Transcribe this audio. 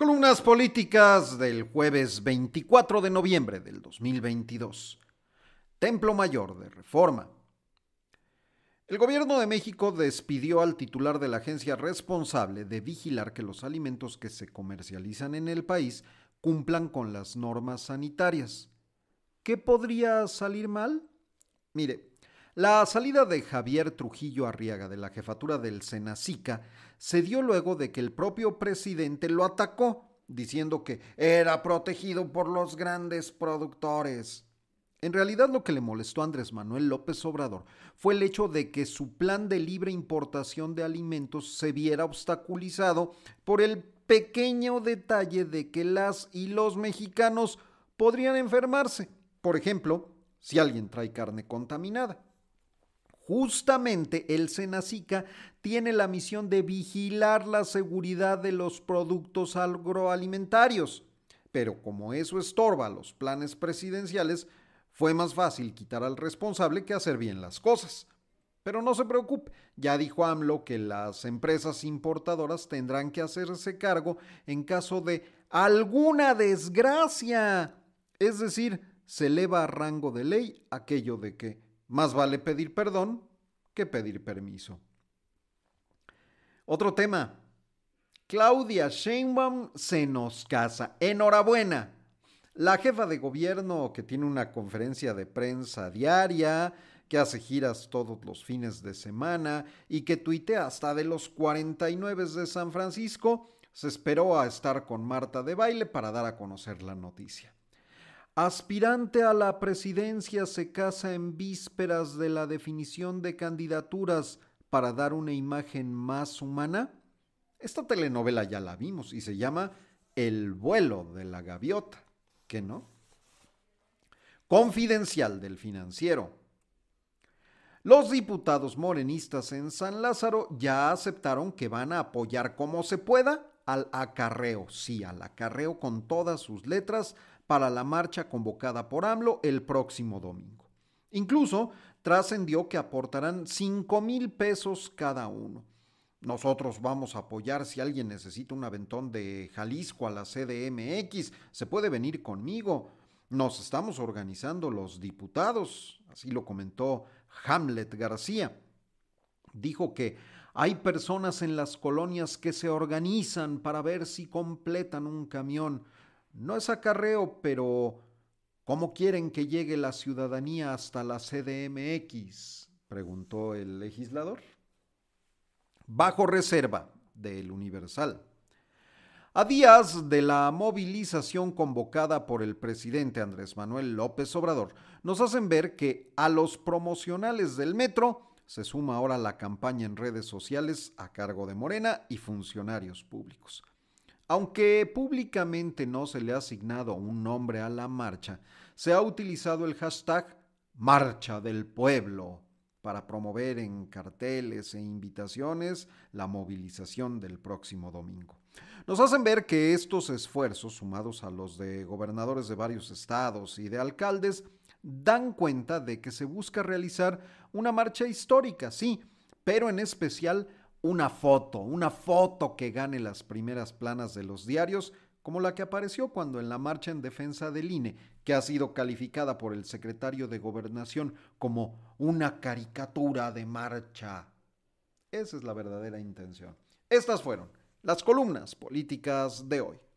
Columnas políticas del jueves 24 de noviembre del 2022. Templo Mayor de Reforma. El gobierno de México despidió al titular de la agencia responsable de vigilar que los alimentos que se comercializan en el país cumplan con las normas sanitarias. ¿Qué podría salir mal? Mire, la salida de Javier Trujillo Arriaga de la jefatura del Senacica se dio luego de que el propio presidente lo atacó, diciendo que era protegido por los grandes productores. En realidad lo que le molestó a Andrés Manuel López Obrador fue el hecho de que su plan de libre importación de alimentos se viera obstaculizado por el pequeño detalle de que las y los mexicanos podrían enfermarse. Por ejemplo, si alguien trae carne contaminada. Justamente el Senacica tiene la misión de vigilar la seguridad de los productos agroalimentarios, pero como eso estorba los planes presidenciales, fue más fácil quitar al responsable que hacer bien las cosas. Pero no se preocupe, ya dijo AMLO que las empresas importadoras tendrán que hacerse cargo en caso de alguna desgracia. Es decir, se eleva a rango de ley aquello de que más vale pedir perdón que pedir permiso. Otro tema. Claudia Sheinbaum se nos casa. Enhorabuena. La jefa de gobierno que tiene una conferencia de prensa diaria, que hace giras todos los fines de semana y que tuitea hasta de los 49 de San Francisco, se esperó a estar con Marta de baile para dar a conocer la noticia. Aspirante a la presidencia se casa en vísperas de la definición de candidaturas para dar una imagen más humana. Esta telenovela ya la vimos y se llama El vuelo de la gaviota, ¿qué no? Confidencial del financiero. Los diputados morenistas en San Lázaro ya aceptaron que van a apoyar como se pueda al acarreo, sí, al acarreo con todas sus letras para la marcha convocada por AMLO el próximo domingo. Incluso trascendió que aportarán 5 mil pesos cada uno. Nosotros vamos a apoyar si alguien necesita un aventón de Jalisco a la CDMX. Se puede venir conmigo. Nos estamos organizando los diputados. Así lo comentó Hamlet García. Dijo que hay personas en las colonias que se organizan para ver si completan un camión. No es acarreo, pero ¿cómo quieren que llegue la ciudadanía hasta la CDMX? preguntó el legislador. Bajo reserva del Universal. A días de la movilización convocada por el presidente Andrés Manuel López Obrador, nos hacen ver que a los promocionales del metro se suma ahora la campaña en redes sociales a cargo de Morena y funcionarios públicos. Aunque públicamente no se le ha asignado un nombre a la marcha, se ha utilizado el hashtag Marcha del Pueblo para promover en carteles e invitaciones la movilización del próximo domingo. Nos hacen ver que estos esfuerzos, sumados a los de gobernadores de varios estados y de alcaldes, dan cuenta de que se busca realizar una marcha histórica, sí, pero en especial una foto, una foto que gane las primeras planas de los diarios, como la que apareció cuando en la marcha en defensa del INE, que ha sido calificada por el secretario de Gobernación como una caricatura de marcha. Esa es la verdadera intención. Estas fueron las columnas políticas de hoy.